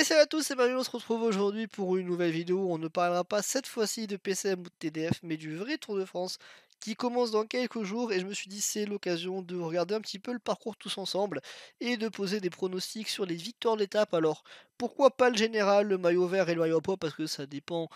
Et salut à tous, c'est Mario, on se retrouve aujourd'hui pour une nouvelle vidéo. On ne parlera pas cette fois-ci de PCM ou de TDF, mais du vrai Tour de France qui commence dans quelques jours et je me suis dit c'est l'occasion de regarder un petit peu le parcours tous ensemble et de poser des pronostics sur les victoires d'étape. Alors pourquoi pas le général, le maillot vert et le maillot à poids parce que ça dépend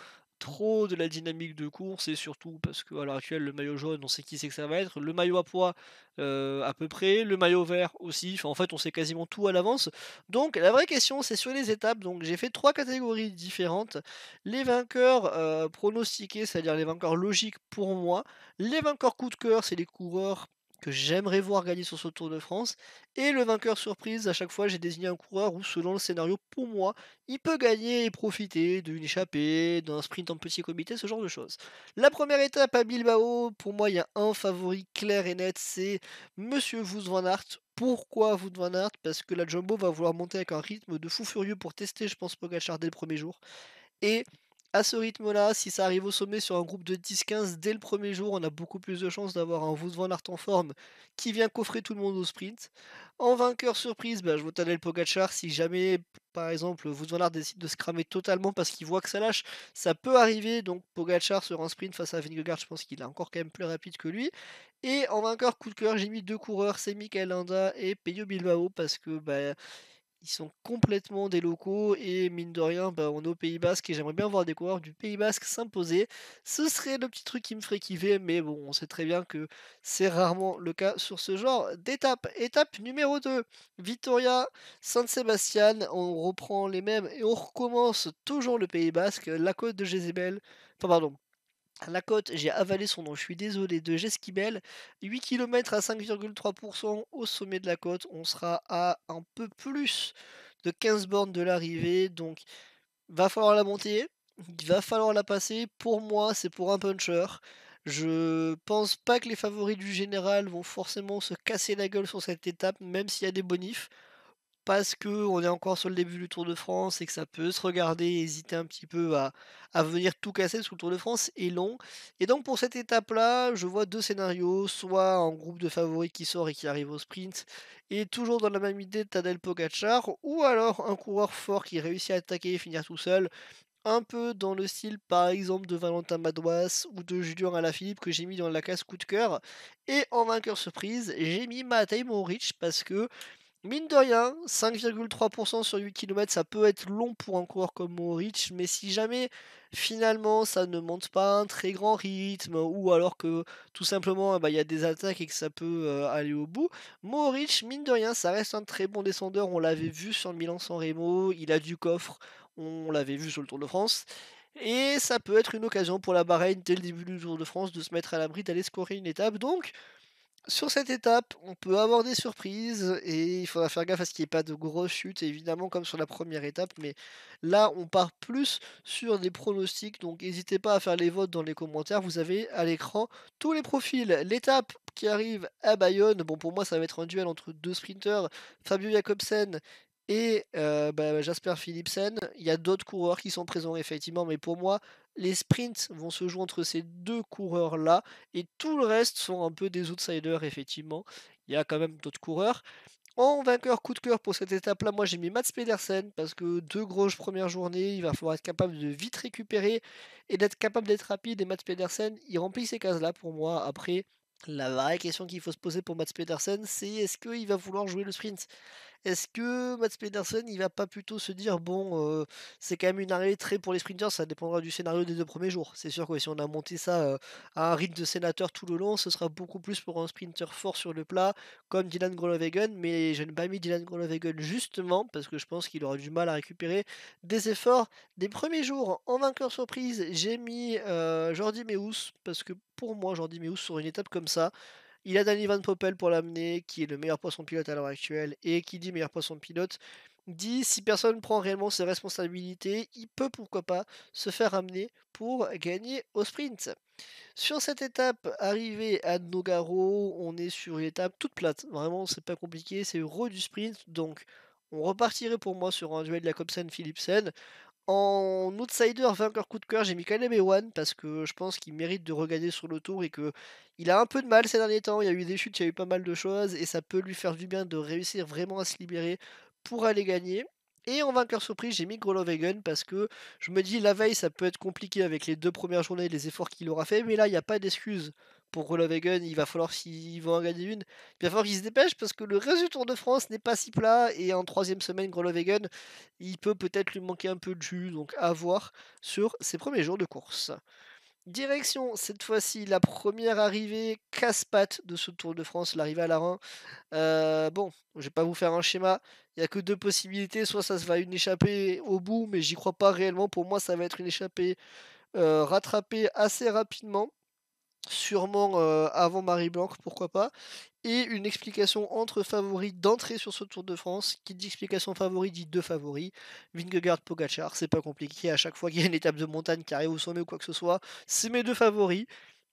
trop de la dynamique de course et surtout parce qu'à l'heure actuelle, le maillot jaune, on sait qui c'est que ça va être. Le maillot à poids, euh, à peu près. Le maillot vert aussi. Enfin, en fait, on sait quasiment tout à l'avance. Donc, la vraie question, c'est sur les étapes. Donc, j'ai fait trois catégories différentes. Les vainqueurs euh, pronostiqués, c'est-à-dire les vainqueurs logiques pour moi. Les vainqueurs coup de cœur, c'est les coureurs que j'aimerais voir gagner sur ce Tour de France. Et le vainqueur surprise, à chaque fois, j'ai désigné un coureur où, selon le scénario, pour moi, il peut gagner et profiter d'une échappée, d'un sprint en petit comité, ce genre de choses. La première étape à Bilbao, pour moi, il y a un favori clair et net, c'est Monsieur Vous Van Aert. Pourquoi Wout Van Aert Parce que la Jumbo va vouloir monter avec un rythme de fou furieux pour tester, je pense, pogachar dès le premier jour. Et à ce rythme-là, si ça arrive au sommet sur un groupe de 10-15 dès le premier jour, on a beaucoup plus de chances d'avoir un Wout van en forme qui vient coffrer tout le monde au sprint. En vainqueur surprise, je bah, je vote le Pogachar. Si jamais, par exemple, Wout van décide de se cramer totalement parce qu'il voit que ça lâche, ça peut arriver. Donc Pogachar sera en sprint face à Vingegaard, je pense qu'il est encore quand même plus rapide que lui. Et en vainqueur coup de cœur, j'ai mis deux coureurs, c'est Michael Landa et Peyo Bilbao parce que... Bah, ils sont complètement des locaux et mine de rien, bah, on est au Pays Basque et j'aimerais bien voir des coureurs du Pays Basque s'imposer. Ce serait le petit truc qui me ferait kiffer, mais bon, on sait très bien que c'est rarement le cas sur ce genre d'étape. Étape numéro 2, Victoria, Saint-Sébastien, on reprend les mêmes et on recommence toujours le Pays Basque, la côte de Gézébel, enfin pardon, la côte, j'ai avalé son nom, je suis désolé, de Jesquibel. 8 km à 5,3% au sommet de la côte. On sera à un peu plus de 15 bornes de l'arrivée. Donc, va falloir la monter. Il va falloir la passer. Pour moi, c'est pour un puncher. Je pense pas que les favoris du général vont forcément se casser la gueule sur cette étape, même s'il y a des bonifs parce que on est encore sur le début du Tour de France et que ça peut se regarder, hésiter un petit peu à, venir tout casser parce le Tour de France est long. Et donc pour cette étape-là, je vois deux scénarios, soit un groupe de favoris qui sort et qui arrive au sprint, et toujours dans la même idée de Tadel Pogacar, ou alors un coureur fort qui réussit à attaquer et finir tout seul, un peu dans le style par exemple de Valentin Madouas ou de Julien Alaphilippe que j'ai mis dans la case coup de cœur. Et en vainqueur surprise, j'ai mis Matej Moric parce que Mine de rien, 5,3% sur 8 km, ça peut être long pour un coureur comme Rich, mais si jamais finalement ça ne monte pas un très grand rythme, ou alors que tout simplement eh ben, il y a des attaques et que ça peut euh, aller au bout, Maurits, mine de rien, ça reste un très bon descendeur, on l'avait vu sur le Milan-San Remo, il a du coffre, on l'avait vu sur le Tour de France, et ça peut être une occasion pour la Bahreïn dès le début du Tour de France de se mettre à l'abri, d'aller scorer une étape, donc... Sur cette étape, on peut avoir des surprises et il faudra faire gaffe à ce qu'il n'y ait pas de grosses chutes, évidemment, comme sur la première étape. Mais là, on part plus sur des pronostics, donc n'hésitez pas à faire les votes dans les commentaires. Vous avez à l'écran tous les profils. L'étape qui arrive à Bayonne, bon, pour moi, ça va être un duel entre deux sprinteurs, Fabio Jacobsen et euh, bah, Jasper Philipsen, il y a d'autres coureurs qui sont présents effectivement, mais pour moi, les sprints vont se jouer entre ces deux coureurs-là, et tout le reste sont un peu des outsiders effectivement. Il y a quand même d'autres coureurs. En vainqueur coup de cœur pour cette étape-là, moi j'ai mis Mats Pedersen parce que deux grosses premières journées, il va falloir être capable de vite récupérer et d'être capable d'être rapide. Et Mats Pedersen, il remplit ces cases-là pour moi. Après, la vraie question qu'il faut se poser pour Mats Pedersen, c'est est-ce qu'il va vouloir jouer le sprint est-ce que Matt Pedersen, il va pas plutôt se dire bon, c'est quand même une arrêt très pour les sprinters, ça dépendra du scénario des deux premiers jours. C'est sûr que si on a monté ça à un rythme de sénateur tout le long, ce sera beaucoup plus pour un sprinter fort sur le plat, comme Dylan Groenewegen, mais je n'ai pas mis Dylan Groenewegen justement parce que je pense qu'il aura du mal à récupérer des efforts des premiers jours. En vainqueur surprise, j'ai mis Jordi Meus parce que pour moi, Jordi Meus sur une étape comme ça, il a Danny Van Poppel pour l'amener, qui est le meilleur poisson pilote à l'heure actuelle, et qui dit meilleur poisson pilote, dit si personne prend réellement ses responsabilités, il peut pourquoi pas se faire amener pour gagner au sprint. Sur cette étape, arrivée à Nogaro, on est sur une étape toute plate. Vraiment, c'est pas compliqué, c'est heureux du sprint, donc on repartirait pour moi sur un duel de la Jacobsen-Philipsen en outsider, vainqueur coup de cœur, j'ai mis Caleb Ewan parce que je pense qu'il mérite de regagner sur le tour et que il a un peu de mal ces derniers temps. Il y a eu des chutes, il y a eu pas mal de choses et ça peut lui faire du bien de réussir vraiment à se libérer pour aller gagner. Et en vainqueur surprise, j'ai mis Grolovegan parce que je me dis la veille ça peut être compliqué avec les deux premières journées, et les efforts qu'il aura fait, mais là il n'y a pas d'excuse pour Grolovegan, il va falloir s'ils vont en gagner une, il va falloir qu'il se dépêche parce que le reste du Tour de France n'est pas si plat et en troisième semaine, Grolovegan il peut peut-être lui manquer un peu de jus, donc à voir sur ses premiers jours de course. Direction, cette fois-ci, la première arrivée casse-patte de ce Tour de France, l'arrivée à la Rhin. Euh, bon, je vais pas vous faire un schéma. Il n'y a que deux possibilités. Soit ça se va une échappée au bout, mais j'y crois pas réellement. Pour moi, ça va être une échappée euh, rattrapée assez rapidement sûrement euh, avant Marie Blanc, pourquoi pas, et une explication entre favoris d'entrée sur ce Tour de France, qui dit explication favoris dit deux favoris, Vingegaard, Pogachar, c'est pas compliqué, à chaque fois qu'il y a une étape de montagne qui arrive au sommet ou quoi que ce soit, c'est mes deux favoris,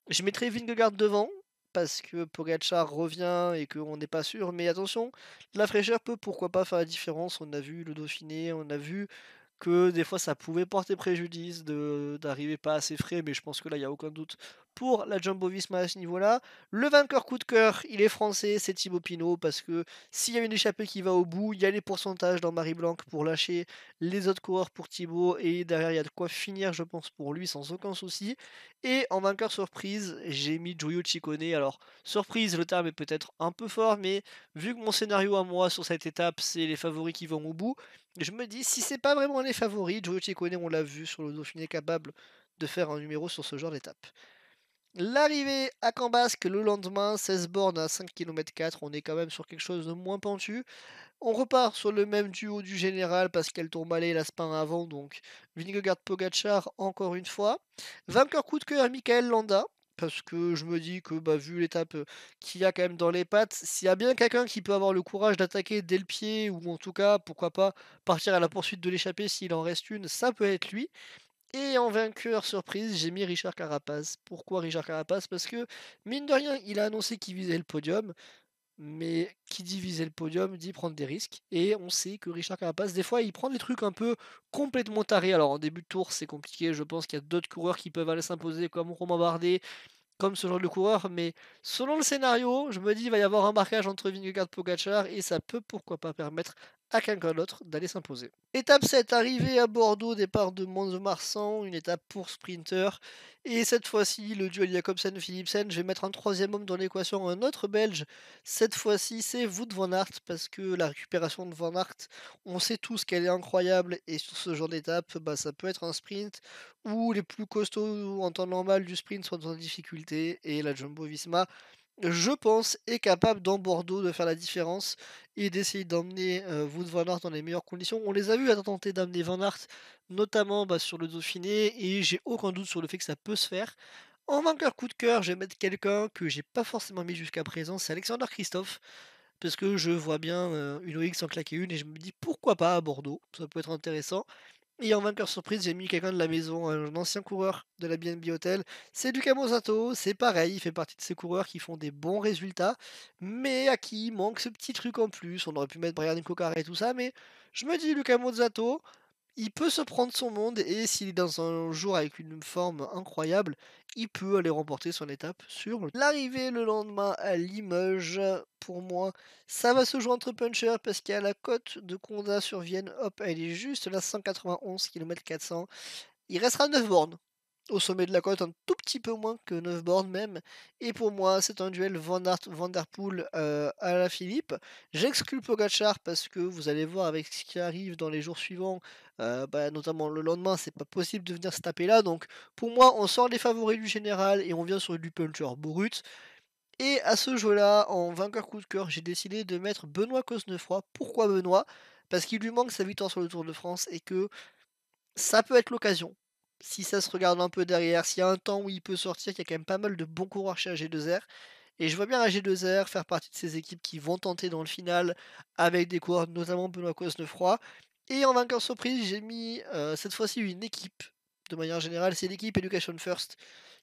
je mettrai Vingegaard devant, parce que Pogachar revient et qu'on n'est pas sûr, mais attention, la fraîcheur peut pourquoi pas faire la différence, on a vu le Dauphiné, on a vu que des fois ça pouvait porter préjudice d'arriver pas assez frais, mais je pense que là il n'y a aucun doute pour la Jumbo Visma à ce niveau-là. Le vainqueur coup de cœur, il est français, c'est Thibaut Pinot, parce que s'il y a une échappée qui va au bout, il y a les pourcentages dans Marie Blanc pour lâcher les autres coureurs pour Thibaut, et derrière, il y a de quoi finir, je pense, pour lui sans aucun souci. Et en vainqueur surprise, j'ai mis Giulio Ciccone. Alors, surprise, le terme est peut-être un peu fort, mais vu que mon scénario à moi sur cette étape, c'est les favoris qui vont au bout, je me dis, si c'est pas vraiment les favoris, Giulio Ciccone, on l'a vu sur le Dauphiné capable de faire un numéro sur ce genre d'étape. L'arrivée à Cambasque le lendemain, 16 bornes à 5 km 4, on est quand même sur quelque chose de moins pentu. On repart sur le même duo du général, parce qu'elle Pascal la Laspin avant, donc Vingegaard Pogachar encore une fois. Vainqueur coup de cœur, Michael Landa, parce que je me dis que bah, vu l'étape euh, qu'il y a quand même dans les pattes, s'il y a bien quelqu'un qui peut avoir le courage d'attaquer dès le pied, ou en tout cas, pourquoi pas partir à la poursuite de l'échappée s'il en reste une, ça peut être lui. Et en vainqueur surprise, j'ai mis Richard Carapaz. Pourquoi Richard Carapaz Parce que, mine de rien, il a annoncé qu'il visait le podium. Mais qui dit viser le podium dit prendre des risques. Et on sait que Richard Carapaz, des fois, il prend des trucs un peu complètement tarés. Alors en début de tour, c'est compliqué. Je pense qu'il y a d'autres coureurs qui peuvent aller s'imposer, comme Romain Bardet, comme ce genre de coureur. Mais selon le scénario, je me dis il va y avoir un marquage entre Vingegaard et Pogacar. Et ça peut pourquoi pas permettre à quelqu'un d'autre d'aller s'imposer. Étape 7, arrivée à Bordeaux, départ de de marsan une étape pour sprinter. Et cette fois-ci, le duel Jacobsen-Philipsen, je vais mettre un troisième homme dans l'équation, un autre Belge. Cette fois-ci, c'est Wout van Aert, parce que la récupération de van Aert, on sait tous qu'elle est incroyable, et sur ce genre d'étape, bah, ça peut être un sprint où les plus costauds en temps normal du sprint sont en difficulté, et la Jumbo-Visma je pense, est capable dans Bordeaux de faire la différence et d'essayer d'emmener vous euh, de Van dans les meilleures conditions. On les a vus à tenter d'amener Van Aert, notamment bah, sur le Dauphiné, et j'ai aucun doute sur le fait que ça peut se faire. En vainqueur coup de cœur, je vais mettre quelqu'un que j'ai pas forcément mis jusqu'à présent, c'est Alexander Christophe, parce que je vois bien euh, une OX en claquer une et je me dis pourquoi pas à Bordeaux, ça peut être intéressant. Et en vainqueur surprise, j'ai mis quelqu'un de la maison, un ancien coureur de la BNB Hotel. C'est Luca Mosato, c'est pareil, il fait partie de ces coureurs qui font des bons résultats, mais à qui manque ce petit truc en plus. On aurait pu mettre Brian Cocard et tout ça, mais je me dis Luca Mosato, il peut se prendre son monde et s'il est dans un jour avec une forme incroyable, il peut aller remporter son étape sur l'arrivée le lendemain à Limoges. Pour moi, ça va se jouer entre punchers parce qu'à la côte de Condat sur Vienne, hop, elle est juste là 191 km 400. Il restera 9 bornes au sommet de la côte, un tout petit peu moins que 9 bornes même. Et pour moi, c'est un duel Van, Der euh, à la Philippe. J'exclus Pogachar parce que vous allez voir avec ce qui arrive dans les jours suivants, euh, bah, notamment le lendemain, c'est pas possible de venir se taper là. Donc pour moi, on sort les favoris du général et on vient sur du puncher brut. Et à ce jeu-là, en vainqueur coup de cœur, j'ai décidé de mettre Benoît Cosnefroy. Pourquoi Benoît Parce qu'il lui manque sa victoire sur le Tour de France et que ça peut être l'occasion si ça se regarde un peu derrière, s'il y a un temps où il peut sortir, il y a quand même pas mal de bons coureurs chez AG2R. Et je vois bien AG2R faire partie de ces équipes qui vont tenter dans le final avec des coureurs, notamment Benoît Cosnefroy. Et en vainqueur surprise, j'ai mis euh, cette fois-ci une équipe. De manière générale, c'est l'équipe Education First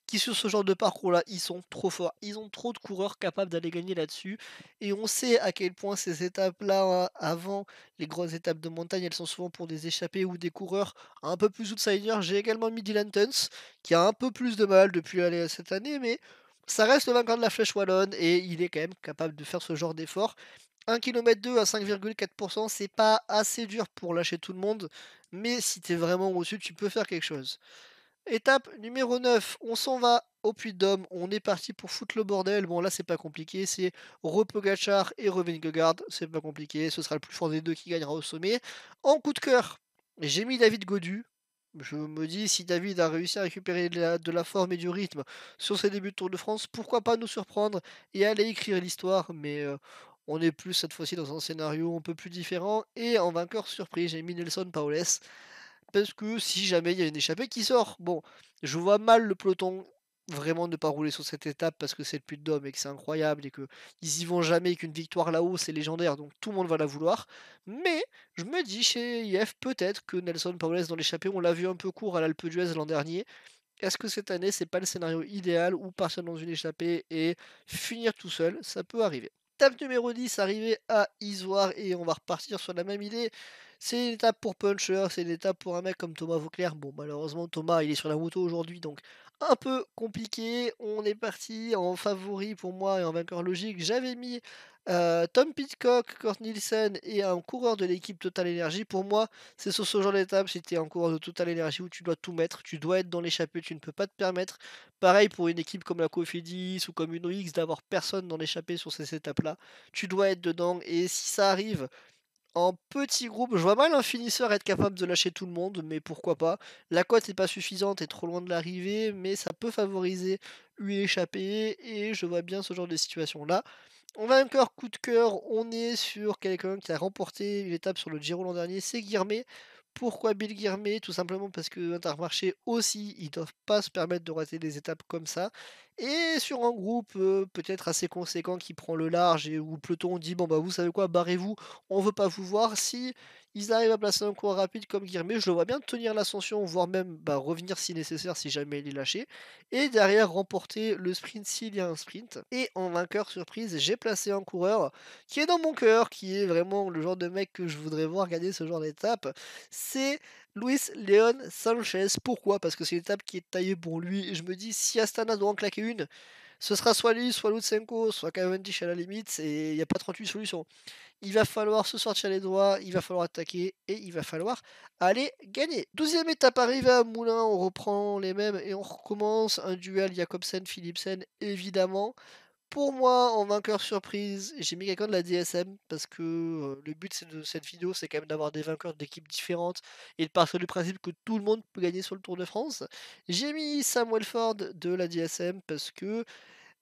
qui sur ce genre de parcours-là, ils sont trop forts. Ils ont trop de coureurs capables d'aller gagner là-dessus. Et on sait à quel point ces étapes-là, hein, avant les grosses étapes de montagne, elles sont souvent pour des échappés ou des coureurs un peu plus outsiders. J'ai également mis Dylan qui a un peu plus de mal depuis cette année, mais ça reste le vainqueur de la flèche wallonne et il est quand même capable de faire ce genre d'effort. 1 km 2 à 5,4%, c'est pas assez dur pour lâcher tout le monde, mais si t'es vraiment au-dessus, tu peux faire quelque chose. Étape numéro 9, on s'en va au Puy de Dôme, on est parti pour foutre le bordel. Bon là c'est pas compliqué, c'est Repogachar et revengegard, c'est pas compliqué, ce sera le plus fort des deux qui gagnera au sommet. En coup de cœur, j'ai mis David Godu. Je me dis si David a réussi à récupérer de la, forme et du rythme sur ses débuts de Tour de France, pourquoi pas nous surprendre et aller écrire l'histoire, mais euh, on est plus cette fois-ci dans un scénario un peu plus différent et en vainqueur surpris, j'ai mis Nelson Paoles parce que si jamais il y a une échappée qui sort, bon, je vois mal le peloton vraiment ne pas rouler sur cette étape parce que c'est le plus d'hommes et que c'est incroyable et que ils y vont jamais et qu'une victoire là-haut c'est légendaire donc tout le monde va la vouloir. Mais je me dis chez IF peut-être que Nelson est dans l'échappée, on l'a vu un peu court à l'Alpe d'Huez l'an dernier. Est-ce que cette année c'est pas le scénario idéal où partir dans une échappée et finir tout seul Ça peut arriver. Tape numéro 10, arrivé à Isoire et on va repartir sur la même idée c'est une étape pour Puncher, hein, c'est une étape pour un mec comme Thomas Vauclair. Bon, malheureusement, Thomas, il est sur la moto aujourd'hui, donc un peu compliqué. On est parti en favori pour moi et en vainqueur logique. J'avais mis euh, Tom Pitcock, Kurt Nielsen et un coureur de l'équipe Total Energy. Pour moi, c'est sur ce genre d'étape, si tu es un coureur de Total Energy où tu dois tout mettre, tu dois être dans l'échappée, tu ne peux pas te permettre. Pareil pour une équipe comme la Cofidis ou comme une OX, d'avoir personne dans l'échappée sur ces étapes-là. Tu dois être dedans et si ça arrive en petit groupe. Je vois mal un finisseur être capable de lâcher tout le monde, mais pourquoi pas. La cote n'est pas suffisante et trop loin de l'arrivée, mais ça peut favoriser lui échapper, et je vois bien ce genre de situation-là. On va encore coup de cœur, on est sur quelqu'un qui a remporté une étape sur le Giro l'an dernier, c'est Guirmet. Pourquoi Bill Guirmet Tout simplement parce que Intermarché aussi, ils doivent pas se permettre de rater des étapes comme ça. Et sur un groupe euh, peut-être assez conséquent qui prend le large et où peloton dit bon bah vous savez quoi, barrez-vous, on veut pas vous voir. Si ils arrivent à placer un coureur rapide comme guillemet je le vois bien tenir l'ascension, voire même bah, revenir si nécessaire si jamais il est lâché. Et derrière remporter le sprint s'il y a un sprint. Et en vainqueur surprise, j'ai placé un coureur qui est dans mon cœur, qui est vraiment le genre de mec que je voudrais voir gagner ce genre d'étape. C'est Luis Leon Sanchez. Pourquoi Parce que c'est une étape qui est taillée pour lui. Et je me dis, si Astana doit en claquer une, ce sera soit lui, soit Lutsenko, soit Cavendish à la limite, et il n'y a pas 38 solutions. Il va falloir se sortir les doigts, il va falloir attaquer, et il va falloir aller gagner. Douzième étape arrivée à Moulin, on reprend les mêmes et on recommence un duel Jacobsen-Philipsen, évidemment pour moi, en vainqueur surprise, j'ai mis quelqu'un de la DSM parce que le but de cette vidéo, c'est quand même d'avoir des vainqueurs d'équipes différentes et de partir du principe que tout le monde peut gagner sur le Tour de France. J'ai mis Samuel Ford de la DSM parce que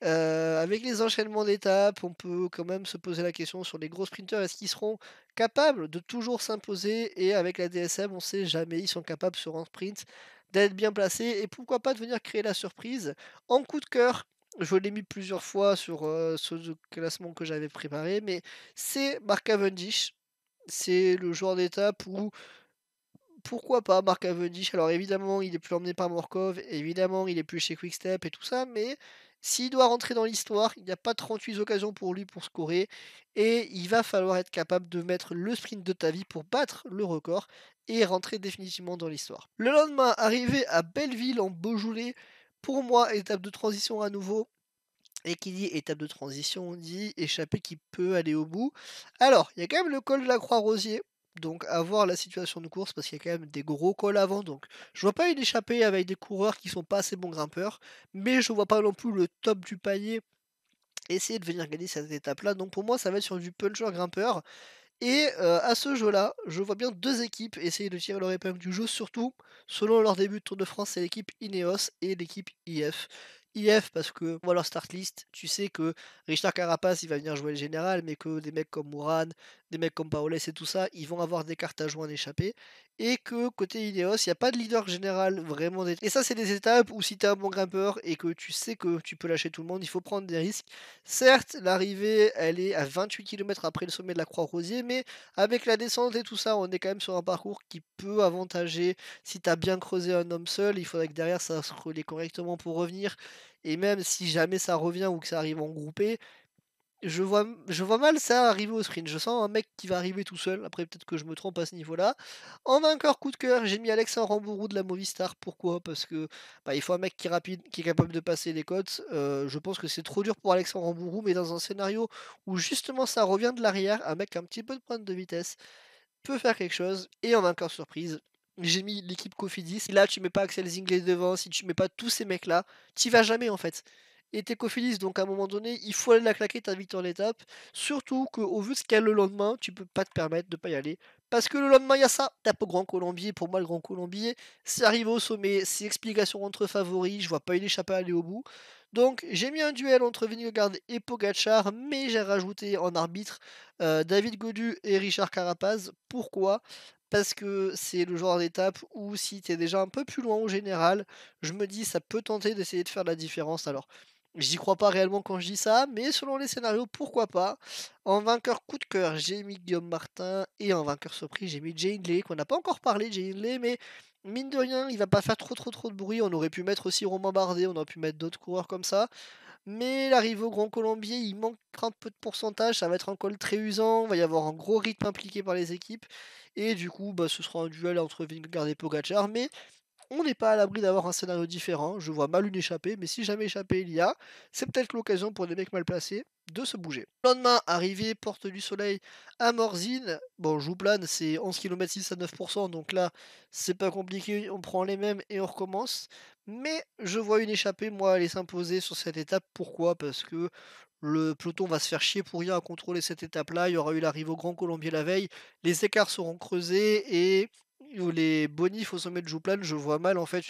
avec les enchaînements d'étapes, on peut quand même se poser la question sur les gros sprinteurs. Est-ce qu'ils seront capables de toujours s'imposer Et avec la DSM, on sait jamais, ils sont capables sur un sprint d'être bien placés et pourquoi pas de venir créer la surprise. En coup de cœur, je l'ai mis plusieurs fois sur ce classement que j'avais préparé, mais c'est Mark Cavendish. C'est le joueur d'étape où pourquoi pas Mark Cavendish Alors évidemment, il est plus emmené par Morkov, évidemment, il est plus chez Quickstep et tout ça, mais s'il doit rentrer dans l'histoire, il n'y a pas 38 occasions pour lui pour scorer, et il va falloir être capable de mettre le sprint de ta vie pour battre le record et rentrer définitivement dans l'histoire. Le lendemain, arrivé à Belleville en Beaujolais, pour moi, étape de transition à nouveau. Et qui dit étape de transition, on dit échappée qui peut aller au bout. Alors, il y a quand même le col de la Croix-Rosier. Donc à voir la situation de course parce qu'il y a quand même des gros cols avant. Donc je vois pas une échappée avec des coureurs qui sont pas assez bons grimpeurs. Mais je vois pas non plus le top du panier essayer de venir gagner cette étape là. Donc pour moi ça va être sur du puncher grimpeur. Et euh, à ce jeu-là, je vois bien deux équipes essayer de tirer leur épingle du jeu, surtout selon leur début de Tour de France, c'est l'équipe Ineos et l'équipe IF IF parce que voilà leur start list, tu sais que Richard Carapace il va venir jouer le général, mais que des mecs comme Mouran des mecs comme Paoles et tout ça, ils vont avoir des cartes à jouer en Et que côté IDeos il n'y a pas de leader général vraiment. Et ça, c'est des étapes où si tu es un bon grimpeur et que tu sais que tu peux lâcher tout le monde, il faut prendre des risques. Certes, l'arrivée elle est à 28 km après le sommet de la Croix-Rosier, mais avec la descente et tout ça, on est quand même sur un parcours qui peut avantager. Si tu as bien creusé un homme seul, il faudrait que derrière ça se relaie correctement pour revenir. Et même si jamais ça revient ou que ça arrive en groupé, je vois, je vois mal ça arriver au sprint. Je sens un mec qui va arriver tout seul. Après, peut-être que je me trompe à ce niveau-là. En vainqueur coup de cœur, j'ai mis Alexandre Rambourou de la Movistar. Pourquoi Parce que bah, il faut un mec qui est rapide, qui est capable de passer les côtes. Euh, je pense que c'est trop dur pour Alexandre Rambourou, mais dans un scénario où justement ça revient de l'arrière, un mec un petit peu de pointe de vitesse peut faire quelque chose. Et en vainqueur surprise, j'ai mis l'équipe Cofidis. là, tu mets pas Axel Zinglet devant, si tu mets pas tous ces mecs-là, tu vas jamais en fait. Et t'es Cofidis, donc à un moment donné, il faut aller la claquer ta victoire l'étape. Surtout qu'au vu de ce qu'il y a le lendemain, tu peux pas te permettre de pas y aller. Parce que le lendemain, il y a ça. Tape au Grand Colombier. Pour moi, le Grand Colombier, c'est arrivé au sommet. C'est explication entre favoris. Je vois pas une échappée aller au bout. Donc, j'ai mis un duel entre Vingegaard et Pogachar, mais j'ai rajouté en arbitre euh, David Godu et Richard Carapaz. Pourquoi parce que c'est le genre d'étape où si tu es déjà un peu plus loin au général, je me dis ça peut tenter d'essayer de faire la différence. Alors, j'y crois pas réellement quand je dis ça, mais selon les scénarios, pourquoi pas. En vainqueur coup de cœur, j'ai mis Guillaume Martin et en vainqueur surpris, j'ai mis Jane Lee, qu'on n'a pas encore parlé de Jane mais mine de rien, il va pas faire trop trop trop de bruit. On aurait pu mettre aussi Romain Bardet, on aurait pu mettre d'autres coureurs comme ça. Mais l'arrivée au Grand Colombier, il manque un peu de pourcentage, ça va être un col très usant, il va y avoir un gros rythme impliqué par les équipes. Et du coup, bah, ce sera un duel entre Vingard et Pogacar. Mais on n'est pas à l'abri d'avoir un scénario différent. Je vois mal une échappée, mais si jamais échappée il y a, c'est peut-être l'occasion pour des mecs mal placés de se bouger. Le lendemain, arrivé, porte du soleil à Morzine. Bon, je vous plane, c'est 11 km 6 à 9%, donc là, c'est pas compliqué, on prend les mêmes et on recommence. Mais je vois une échappée, moi, aller s'imposer sur cette étape. Pourquoi Parce que le peloton va se faire chier pour rien à contrôler cette étape-là. Il y aura eu l'arrivée au Grand Colombier la veille. Les écarts seront creusés et où les bonifs au sommet de Jouplan, je vois mal en fait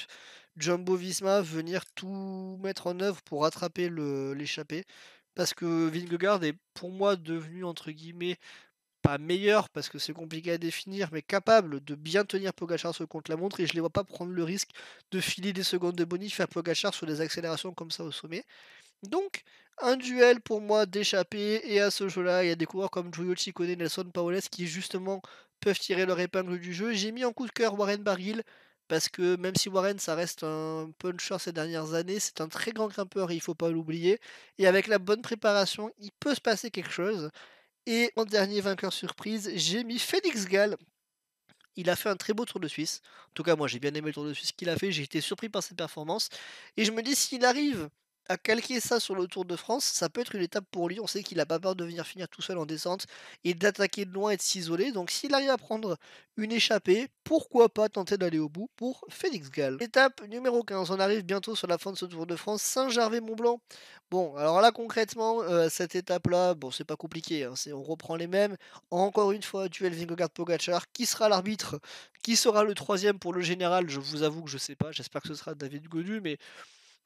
Jumbo Visma venir tout mettre en œuvre pour rattraper l'échappée. Parce que Vingegaard est pour moi devenu entre guillemets pas meilleur parce que c'est compliqué à définir, mais capable de bien tenir Pogachar sur contre la montre et je les vois pas prendre le risque de filer des secondes de bonif à Pogachar sur des accélérations comme ça au sommet. Donc, un duel pour moi d'échapper et à ce jeu-là, il y a des coureurs comme Giulio Ciccone, Nelson Paoles qui justement peuvent tirer leur épingle du jeu. J'ai mis en coup de cœur Warren Barguil parce que même si Warren ça reste un puncher ces dernières années, c'est un très grand grimpeur, il ne faut pas l'oublier. Et avec la bonne préparation, il peut se passer quelque chose. Et en dernier vainqueur surprise, j'ai mis Félix Gall. Il a fait un très beau Tour de Suisse. En tout cas, moi j'ai bien aimé le Tour de Suisse qu'il a fait, j'ai été surpris par cette performances. Et je me dis s'il arrive à calquer ça sur le Tour de France, ça peut être une étape pour lui. On sait qu'il n'a pas peur de venir finir tout seul en descente et d'attaquer de loin et de s'isoler. Donc s'il arrive à prendre une échappée, pourquoi pas tenter d'aller au bout pour Félix Gall. Étape numéro 15, on arrive bientôt sur la fin de ce Tour de France, Saint-Gervais-Mont-Blanc. Bon, alors là concrètement, euh, cette étape-là, bon, c'est pas compliqué, hein, on reprend les mêmes. Encore une fois, duel Vingegaard-Pogachar, qui sera l'arbitre, qui sera le troisième pour le général, je vous avoue que je sais pas, j'espère que ce sera David Godu, mais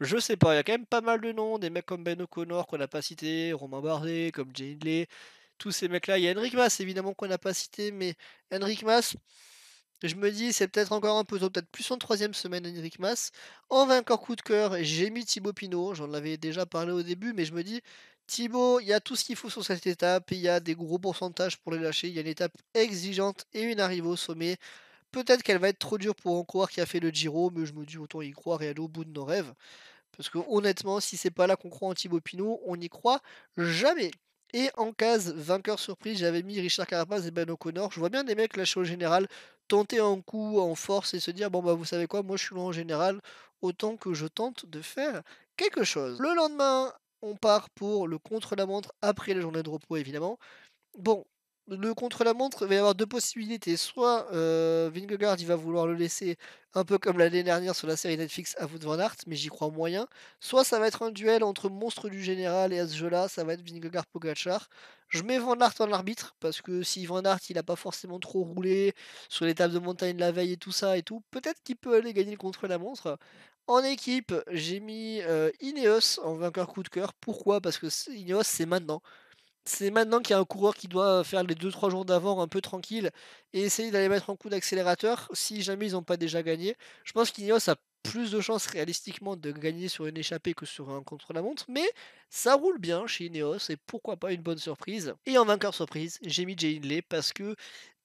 je sais pas, il y a quand même pas mal de noms, des mecs comme Ben O'Connor qu'on n'a pas cité, Romain Bardet, comme Jane Lee, tous ces mecs-là. Il y a Henrik Mas évidemment qu'on n'a pas cité, mais Henrik Mas, je me dis, c'est peut-être encore un peu peut-être plus en troisième semaine, Henrik Mas. En vainqueur coup de cœur, j'ai mis Thibaut Pinot, j'en avais déjà parlé au début, mais je me dis, Thibaut, il y a tout ce qu'il faut sur cette étape, il y a des gros pourcentages pour les lâcher, il y a une étape exigeante et une arrivée au sommet. Peut-être qu'elle va être trop dure pour en croire qui a fait le Giro, mais je me dis autant y croire et aller au bout de nos rêves. Parce que honnêtement, si c'est pas là qu'on croit en Thibaut Pinot, on n'y croit jamais. Et en case vainqueur surprise, j'avais mis Richard Carapaz et Ben O'Connor. Je vois bien des mecs lâcher au général, tenter un coup en force et se dire bon bah vous savez quoi, moi je suis loin en général, autant que je tente de faire quelque chose. Le lendemain, on part pour le contre-la-montre après la journée de repos évidemment. Bon, le contre-la-montre, il va y avoir deux possibilités. Soit euh, Vingegaard, il va vouloir le laisser un peu comme l'année dernière sur la série Netflix à de van Aert, mais j'y crois moyen. Soit ça va être un duel entre monstre du général et à ce jeu-là, ça va être Vingegaard-Pogachar. Je mets Van Aert en arbitre, parce que si Van Aert, il n'a pas forcément trop roulé sur les tables de montagne la veille et tout ça et tout, peut-être qu'il peut aller gagner le contre-la-montre. En équipe, j'ai mis euh, Ineos en vainqueur coup de cœur. Pourquoi Parce que Ineos, c'est maintenant c'est maintenant qu'il y a un coureur qui doit faire les 2-3 jours d'avant un peu tranquille et essayer d'aller mettre un coup d'accélérateur si jamais ils n'ont pas déjà gagné. Je pense qu'Ineos a plus de chances réalistiquement de gagner sur une échappée que sur un contre-la-montre, mais ça roule bien chez Ineos et pourquoi pas une bonne surprise. Et en vainqueur surprise, j'ai mis Jay Hindley parce que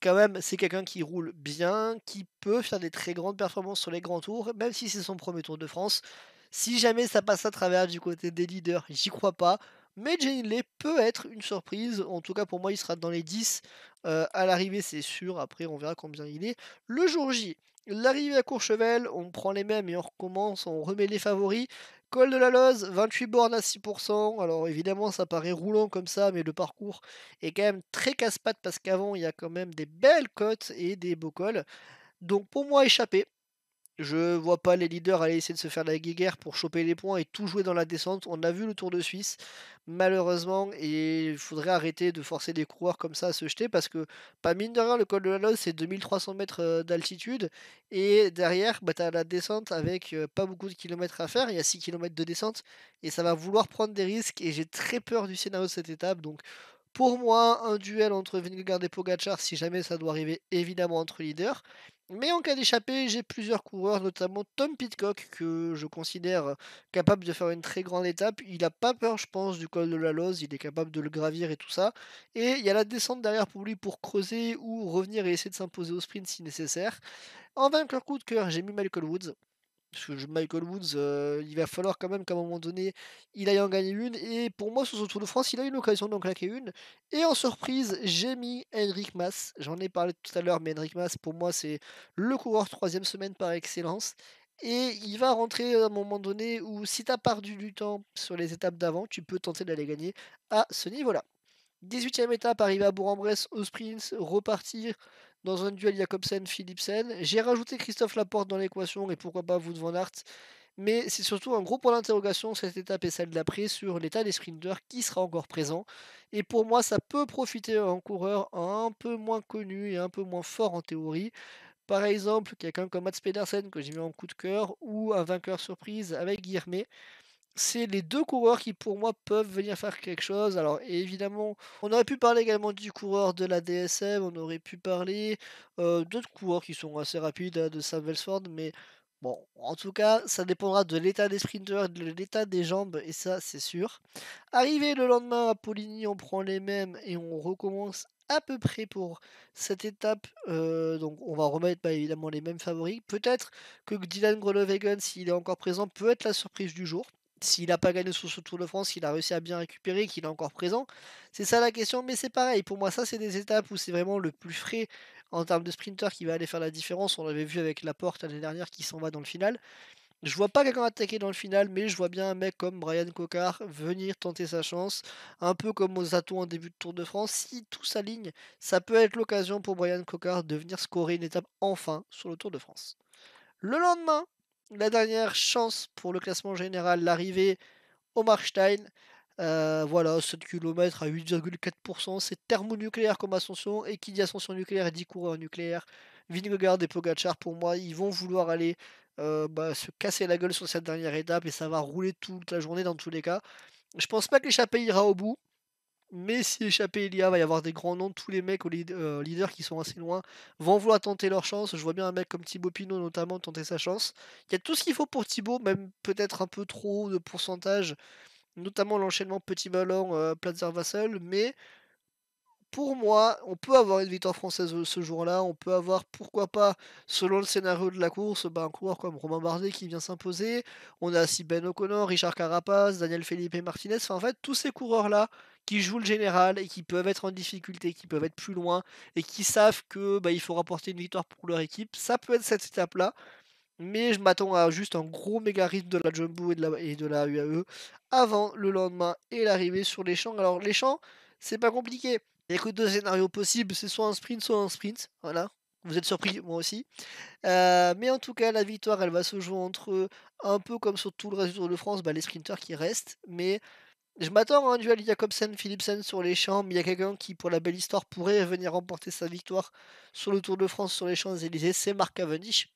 quand même c'est quelqu'un qui roule bien, qui peut faire des très grandes performances sur les grands tours, même si c'est son premier tour de France. Si jamais ça passe à travers du côté des leaders, j'y crois pas. Mais Jay peut être une surprise. En tout cas, pour moi, il sera dans les 10 euh, à l'arrivée, c'est sûr. Après, on verra combien il est. Le jour J, l'arrivée à Courchevel, on prend les mêmes et on recommence, on remet les favoris. Col de la Loz, 28 bornes à 6%. Alors évidemment, ça paraît roulant comme ça, mais le parcours est quand même très casse-pattes parce qu'avant, il y a quand même des belles cotes et des beaux cols. Donc pour moi, échapper, je vois pas les leaders aller essayer de se faire la guéguerre pour choper les points et tout jouer dans la descente. On a vu le Tour de Suisse, malheureusement, et il faudrait arrêter de forcer des coureurs comme ça à se jeter parce que, pas mine de rien, le col de la Lose, c'est 2300 mètres euh, d'altitude et derrière, bah, tu as la descente avec euh, pas beaucoup de kilomètres à faire. Il y a 6 km de descente et ça va vouloir prendre des risques et j'ai très peur du scénario de cette étape. Donc, pour moi, un duel entre Vingegaard et Pogachar, si jamais ça doit arriver, évidemment entre leaders. Mais en cas d'échappée, j'ai plusieurs coureurs, notamment Tom Pitcock, que je considère capable de faire une très grande étape. Il n'a pas peur, je pense, du col de la Loz, il est capable de le gravir et tout ça. Et il y a la descente derrière pour lui pour creuser ou revenir et essayer de s'imposer au sprint si nécessaire. En vainqueur coup de cœur, j'ai mis Michael Woods parce que Michael Woods, euh, il va falloir quand même qu'à un moment donné, il aille en gagner une. Et pour moi, sur ce Tour de France, il a eu l'occasion d'en claquer une. Et en surprise, j'ai mis Henrik Mas. J'en ai parlé tout à l'heure, mais Henrik Mas, pour moi, c'est le coureur troisième semaine par excellence. Et il va rentrer à un moment donné où, si tu as perdu du temps sur les étapes d'avant, tu peux tenter d'aller gagner à ce niveau-là. 18ème étape, arriver à Bourg-en-Bresse au sprint, repartir dans un duel Jacobsen-Philipsen. J'ai rajouté Christophe Laporte dans l'équation et pourquoi pas vous Van Aert. Mais c'est surtout un gros point d'interrogation cette étape et celle d'après sur l'état des sprinters qui sera encore présent. Et pour moi, ça peut profiter à un coureur un peu moins connu et un peu moins fort en théorie. Par exemple, quelqu'un comme Mats Pedersen que j'ai mis en coup de cœur ou un vainqueur surprise avec Guillermet c'est les deux coureurs qui pour moi peuvent venir faire quelque chose. Alors évidemment, on aurait pu parler également du coureur de la DSM, on aurait pu parler d'autres coureurs qui sont assez rapides hein, de Sam mais bon, en tout cas, ça dépendra de l'état des sprinters, de l'état des jambes, et ça c'est sûr. Arrivé le lendemain à Poligny, on prend les mêmes et on recommence à peu près pour cette étape. donc on va remettre bah, évidemment les mêmes favoris. Peut-être que Dylan Groenewegen, s'il est encore présent, peut être la surprise du jour s'il n'a pas gagné sur ce Tour de France, s'il a réussi à bien récupérer, qu'il est encore présent. C'est ça la question, mais c'est pareil. Pour moi, ça, c'est des étapes où c'est vraiment le plus frais en termes de sprinter qui va aller faire la différence. On l'avait vu avec Laporte l'année dernière qui s'en va dans le final. Je vois pas quelqu'un attaquer dans le final, mais je vois bien un mec comme Brian Cocard venir tenter sa chance, un peu comme aux atouts en début de Tour de France. Si tout s'aligne, ça peut être l'occasion pour Brian Cocard de venir scorer une étape enfin sur le Tour de France. Le lendemain, la dernière chance pour le classement général, l'arrivée au Markstein. Euh, voilà, 7 km à 8,4%, c'est thermonucléaire comme ascension, et qui dit ascension nucléaire dit coureur nucléaire. Vingegaard et Pogachar, pour moi, ils vont vouloir aller euh, bah, se casser la gueule sur cette dernière étape et ça va rouler toute la journée dans tous les cas. Je pense pas que l'échappée ira au bout. Mais si échappé il y a, va y avoir des grands noms, tous les mecs aux euh, leaders qui sont assez loin vont vouloir tenter leur chance. Je vois bien un mec comme Thibaut Pinot notamment tenter sa chance. Il y a tout ce qu'il faut pour Thibaut, même peut-être un peu trop de pourcentage, notamment l'enchaînement Petit Ballon, euh, Vassal, mais pour moi, on peut avoir une victoire française euh, ce jour-là. On peut avoir, pourquoi pas, selon le scénario de la course, bah, un coureur comme Romain Bardet qui vient s'imposer. On a aussi Ben O'Connor, Richard Carapaz, Daniel Felipe Martinez. Enfin, en fait, tous ces coureurs-là qui jouent le général et qui peuvent être en difficulté, qui peuvent être plus loin et qui savent que bah, il faut rapporter une victoire pour leur équipe. Ça peut être cette étape-là. Mais je m'attends à juste un gros méga rythme de la Jumbo et de la, et de la UAE avant le lendemain et l'arrivée sur les champs. Alors, les champs, c'est pas compliqué il n'y a que deux scénarios possibles, c'est soit un sprint, soit un sprint. Voilà. Vous êtes surpris, moi aussi. Euh, mais en tout cas, la victoire, elle va se jouer entre un peu comme sur tout le reste du Tour de France, bah, les sprinteurs qui restent. Mais je m'attends à un duel Jacobsen-Philipsen sur les champs. Mais il y a quelqu'un qui, pour la belle histoire, pourrait venir remporter sa victoire sur le Tour de France sur les Champs-Élysées. C'est Marc Cavendish.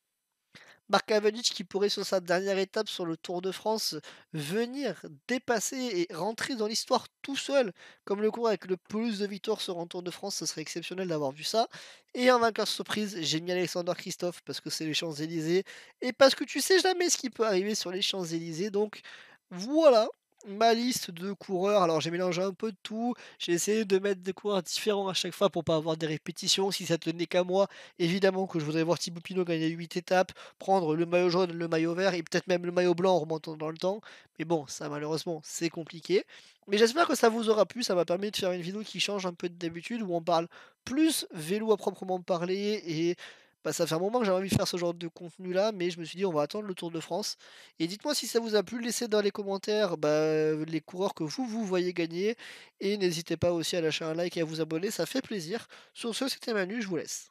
Marc Cavendish qui pourrait sur sa dernière étape sur le Tour de France venir dépasser et rentrer dans l'histoire tout seul, comme le cours avec le plus de victoires sur un Tour de France, ce serait exceptionnel d'avoir vu ça. Et en vainqueur surprise, j'ai mis Alexandre Christophe parce que c'est les Champs-Élysées et parce que tu sais jamais ce qui peut arriver sur les Champs-Élysées. Donc voilà, ma liste de coureurs, alors j'ai mélangé un peu de tout, j'ai essayé de mettre des coureurs différents à chaque fois pour pas avoir des répétitions, si ça tenait qu'à moi, évidemment que je voudrais voir Thibaut Pinot gagner 8 étapes, prendre le maillot jaune, le maillot vert et peut-être même le maillot blanc en remontant dans le temps, mais bon, ça malheureusement c'est compliqué. Mais j'espère que ça vous aura plu, ça m'a permis de faire une vidéo qui change un peu d'habitude, où on parle plus vélo à proprement parler et bah, ça fait un moment que j'ai envie de faire ce genre de contenu là, mais je me suis dit on va attendre le Tour de France. Et dites-moi si ça vous a plu, laissez dans les commentaires bah, euh, les coureurs que vous vous voyez gagner. Et n'hésitez pas aussi à lâcher un like et à vous abonner, ça fait plaisir. Sur ce, c'était Manu, je vous laisse.